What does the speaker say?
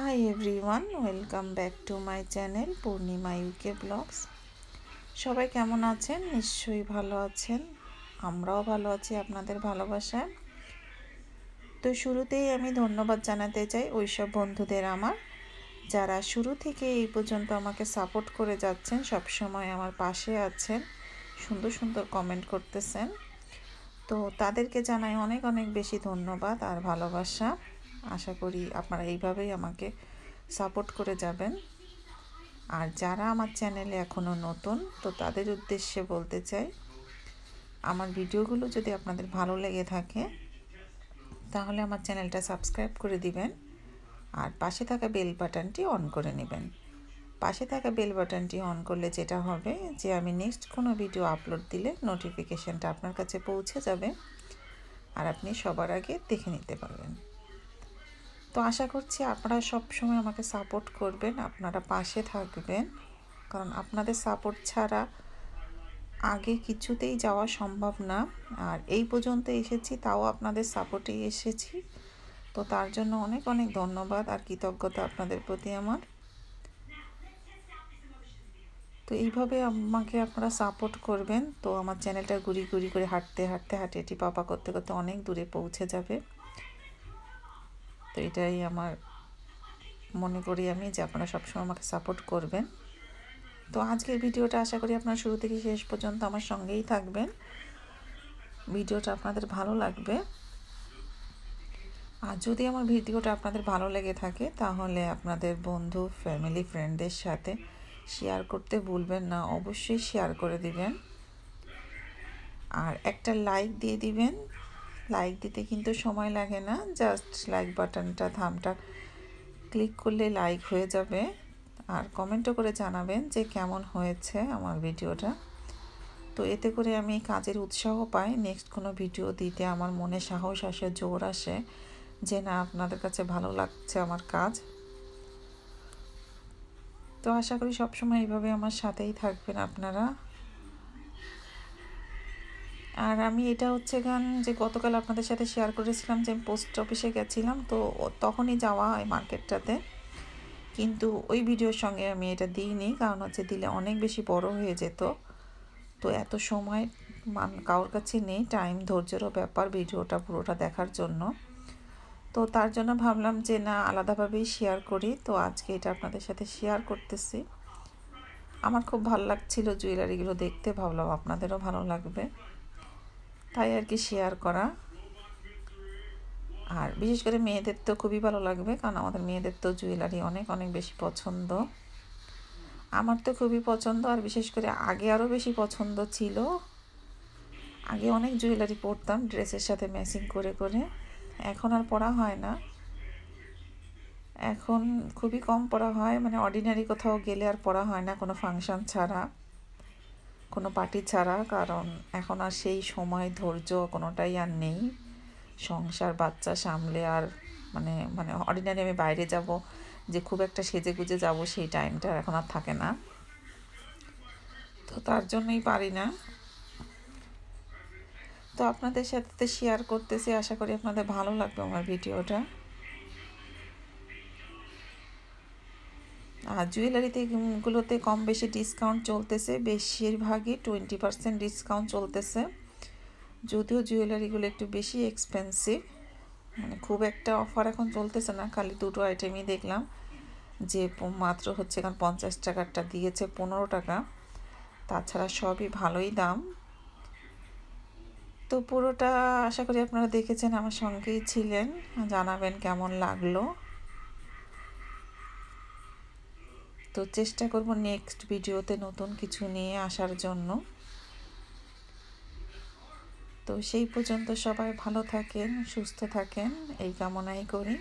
high everyone welcome back to my channel Purnima UK blogs সবাই কেমন আছেন নিশ্চয়ই ভালো আছেন আমরাও ভালো আছি আপনাদের ভালোবাসায় তো শুরুতেই আমি ধন্যবাদ জানাতে চাই ওই সব বন্ধুদের আমার যারা শুরু থেকে এই পর্যন্ত আমাকে সাপোর্ট করে যাচ্ছেন সব সময় আমার পাশে আছেন সুন্দর সুন্দর কমেন্ট করতেছেন তো তাদেরকে জানাই অনেক অনেক বেশি ধন্যবাদ আর ভালোবাসা আশা করি আপনারা এইভাবেই আমাকে সাপোর্ট করে যাবেন আর যারা আমার চ্যানেলে এখনও নতুন তো তাদের উদ্দেশ্যে বলতে চাই আমার ভিডিওগুলো যদি আপনাদের ভালো লেগে থাকে তাহলে আমার চ্যানেলটা সাবস্ক্রাইব করে দিবেন আর পাশে থাকা বেল বাটনটি অন করে নেবেন পাশে থাকা বেল বাটনটি অন করলে যেটা হবে যে আমি নেক্সট কোনো ভিডিও আপলোড দিলে নোটিফিকেশানটা আপনার কাছে পৌঁছে যাবে আর আপনি সবার আগে দেখে নিতে পারবেন তো আশা করছি আপনারা সব সময় আমাকে সাপোর্ট করবেন আপনারা পাশে থাকবেন কারণ আপনাদের সাপোর্ট ছাড়া আগে কিছুতেই যাওয়া সম্ভব না আর এই পর্যন্ত এসেছি তাও আপনাদের সাপোর্টে এসেছি তো তার জন্য অনেক অনেক ধন্যবাদ আর কৃতজ্ঞতা আপনাদের প্রতি আমার তো এইভাবে আমাকে আপনারা সাপোর্ট করবেন তো আমার চ্যানেলটা ঘুরি ঘুরি করে হাঁটতে হাঁটতে হাঁটি পাপা করতে করতে অনেক দূরে পৌঁছে যাবে তো এটাই আমার মনে করি আমি যে আপনারা সবসময় আমাকে সাপোর্ট করবেন তো আজকের ভিডিওটা আশা করি আপনারা শুরু থেকে শেষ পর্যন্ত আমার সঙ্গেই থাকবেন ভিডিওটা আপনাদের ভালো লাগবে আর যদি আমার ভিডিওটা আপনাদের ভালো লেগে থাকে তাহলে আপনাদের বন্ধু ফ্যামিলি ফ্রেন্ডদের সাথে শেয়ার করতে ভুলবেন না অবশ্যই শেয়ার করে দিবেন আর একটা লাইক দিয়ে দিবেন লাইক দিতে কিন্তু সময় লাগে না জাস্ট লাইক বাটনটা থামটা ক্লিক করলে লাইক হয়ে যাবে আর কমেন্টও করে জানাবেন যে কেমন হয়েছে আমার ভিডিওটা তো এতে করে আমি কাজের উৎসাহ পাই নেক্সট কোনো ভিডিও দিতে আমার মনে সাহস আসে জোর আসে যে না আপনাদের কাছে ভালো লাগছে আমার কাজ তো আশা করি সবসময় এইভাবে আমার সাথেই থাকবেন আপনারা আর আমি এটা হচ্ছে গান যে গতকাল আপনাদের সাথে শেয়ার করেছিলাম যে আমি পোস্ট অফিসে গেছিলাম তো তখনই যাওয়া হয় মার্কেটটাতে কিন্তু ওই ভিডিওর সঙ্গে আমি এটা দিইনি কারণ হচ্ছে দিলে অনেক বেশি বড় হয়ে যেত তো এত সময় মান কারোর কাছে নেই টাইম ধৈর্যেরও ব্যাপার ভিডিওটা পুরোটা দেখার জন্য তো তার জন্য ভাবলাম যে না আলাদাভাবেই শেয়ার করি তো আজকে এটা আপনাদের সাথে শেয়ার করতেছি আমার খুব ভালো লাগছিল জুয়েলারিগুলো দেখতে ভাবলাম আপনাদেরও ভালো লাগবে তাই আর কি শেয়ার করা আর বিশেষ করে মেয়েদের তো খুবই ভালো লাগবে কারণ আমাদের মেয়েদের তো জুয়েলারি অনেক অনেক বেশি পছন্দ আমার তো খুবই পছন্দ আর বিশেষ করে আগে আরও বেশি পছন্দ ছিল আগে অনেক জুয়েলারি পরতাম ড্রেসের সাথে ম্যাচিং করে করে এখন আর পড়া হয় না এখন খুবই কম পড়া হয় মানে অর্ডিনারি কোথাও গেলে আর পড়া হয় না কোনো ফাংশন ছাড়া কোনো পার্টি ছাড়া কারণ এখন আর সেই সময় ধৈর্য কোনোটাই আর নেই সংসার বাচ্চা সামলে আর মানে মানে অর্ডিনারি আমি বাইরে যাব যে খুব একটা সেজে গুজে যাব সেই টাইমটা এখন আর থাকে না তো তার জন্যই পারি না তো আপনাদের সাথে শেয়ার করতেছি আশা করি আপনাদের ভালো লাগবে আমার ভিডিওটা আর জুয়েলারিতে গুলোতে কম বেশি ডিসকাউন্ট চলতেছে বেশিরভাগই টোয়েন্টি পারসেন্ট ডিসকাউন্ট চলতেছে যদিও জুয়েলারিগুলো একটু বেশি এক্সপেন্সিভ মানে খুব একটা অফার এখন চলতেছে না খালি দুটো আইটেমই দেখলাম যে মাত্র হচ্ছে এখন পঞ্চাশ টাকারটা দিয়েছে পনেরো টাকা তাছাড়া সবই ভালোই দাম তো পুরোটা আশা করি আপনারা দেখেছেন আমার সঙ্গেই ছিলেন জানাবেন কেমন লাগলো তো চেষ্টা করব নেক্সট ভিডিওতে নতুন কিছু নিয়ে আসার জন্য তো সেই পর্যন্ত সবাই ভালো থাকেন সুস্থ থাকেন এই কামনাই করি